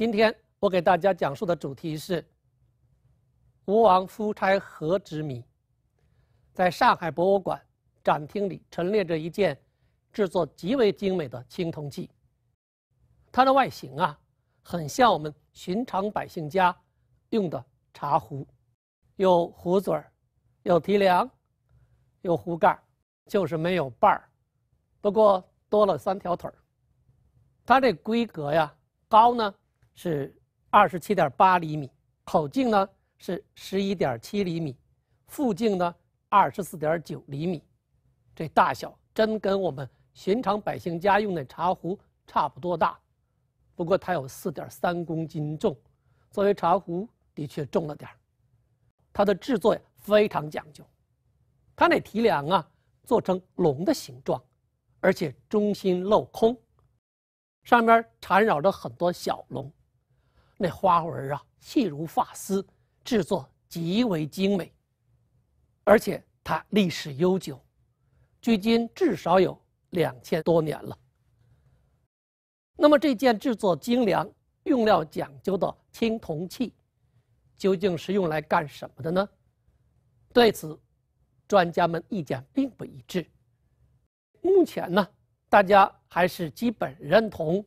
今天我给大家讲述的主题是《吴王夫差何之谜》。在上海博物馆展厅里陈列着一件制作极为精美的青铜器，它的外形啊，很像我们寻常百姓家用的茶壶，有壶嘴儿，有提梁，有壶盖儿，就是没有把儿，不过多了三条腿儿。它这规格呀，高呢。是二十七点八厘米，口径呢是十一点七厘米，腹径呢二十四点九厘米，这大小真跟我们寻常百姓家用的茶壶差不多大，不过它有四点三公斤重，作为茶壶的确重了点它的制作呀非常讲究，它那提梁啊做成龙的形状，而且中心镂空，上面缠绕着很多小龙。那花纹啊，细如发丝，制作极为精美。而且它历史悠久，距今至少有两千多年了。那么这件制作精良、用料讲究的青铜器，究竟是用来干什么的呢？对此，专家们意见并不一致。目前呢，大家还是基本认同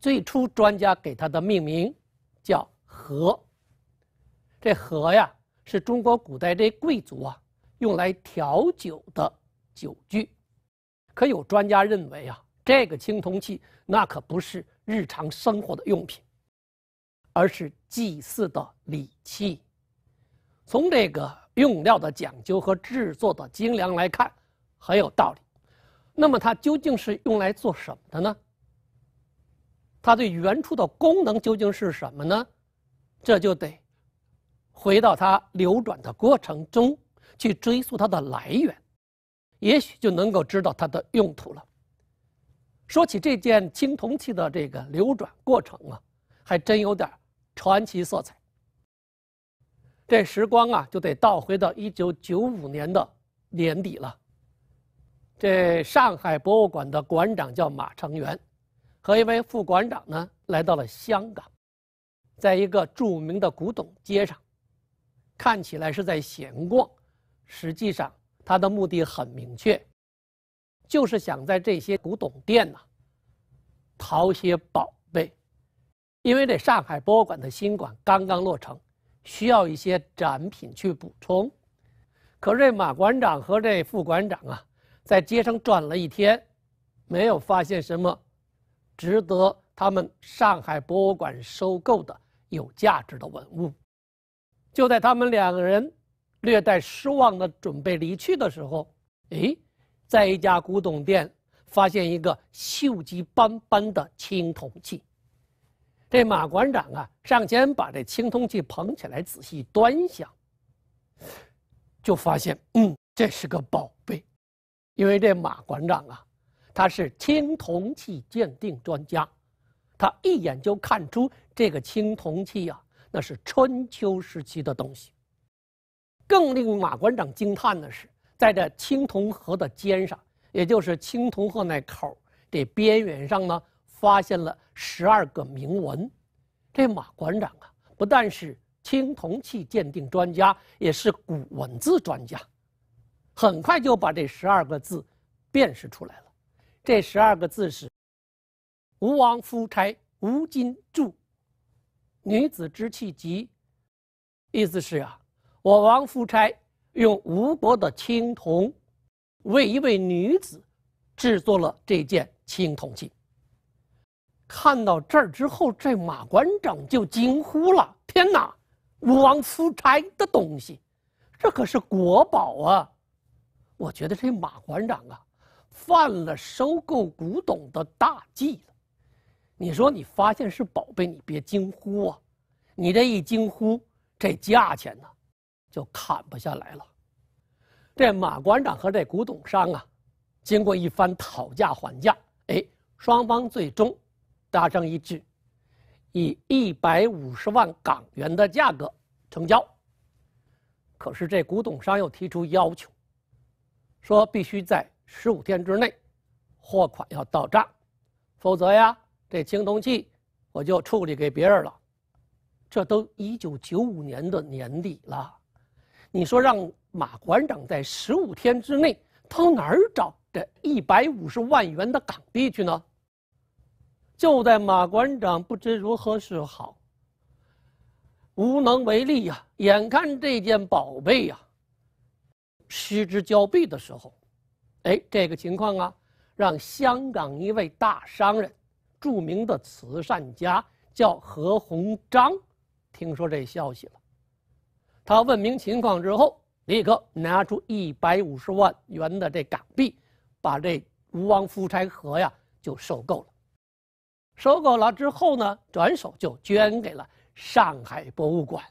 最初专家给它的命名。叫和。这和呀，是中国古代这贵族啊用来调酒的酒具。可有专家认为啊，这个青铜器那可不是日常生活的用品，而是祭祀的礼器。从这个用料的讲究和制作的精良来看，很有道理。那么它究竟是用来做什么的呢？它对原初的功能究竟是什么呢？这就得回到它流转的过程中去追溯它的来源，也许就能够知道它的用途了。说起这件青铜器的这个流转过程啊，还真有点传奇色彩。这时光啊，就得倒回到一九九五年的年底了。这上海博物馆的馆长叫马成元，和一位副馆长呢，来到了香港，在一个著名的古董街上，看起来是在闲逛，实际上他的目的很明确，就是想在这些古董店呢淘些宝贝，因为这上海博物馆的新馆刚刚落成，需要一些展品去补充。可这马馆长和这副馆长啊，在街上转了一天，没有发现什么。值得他们上海博物馆收购的有价值的文物，就在他们两个人略带失望的准备离去的时候，哎，在一家古董店发现一个锈迹斑斑的青铜器。这马馆长啊，上前把这青铜器捧起来仔细端详，就发现，嗯，这是个宝贝，因为这马馆长啊。他是青铜器鉴定专家，他一眼就看出这个青铜器啊，那是春秋时期的东西。更令马馆长惊叹的是，在这青铜盒的肩上，也就是青铜盒那口这边缘上呢，发现了十二个铭文。这马馆长啊，不但是青铜器鉴定专家，也是古文字专家，很快就把这十二个字辨识出来了。这十二个字是“吴王夫差吴金铸，女子之气急”，意思是啊，我王夫差用吴国的青铜，为一位女子制作了这件青铜器。看到这儿之后，这马馆长就惊呼了：“天哪，吴王夫差的东西，这可是国宝啊！”我觉得这马馆长啊。犯了收购古董的大忌了。你说你发现是宝贝，你别惊呼啊！你这一惊呼，这价钱呢，就砍不下来了。这马馆长和这古董商啊，经过一番讨价还价，哎，双方最终达成一致，以一百五十万港元的价格成交。可是这古董商又提出要求，说必须在十五天之内，货款要到账，否则呀，这青铜器我就处理给别人了。这都一九九五年的年底了，你说让马馆长在十五天之内到哪儿找这一百五十万元的港币去呢？就在马馆长不知如何是好、无能为力呀，眼看这件宝贝呀失之交臂的时候。哎，这个情况啊，让香港一位大商人、著名的慈善家叫何鸿章，听说这消息了。他问明情况之后，立刻拿出一百五十万元的这港币，把这吴王夫差和呀就收购了。收购了之后呢，转手就捐给了上海博物馆。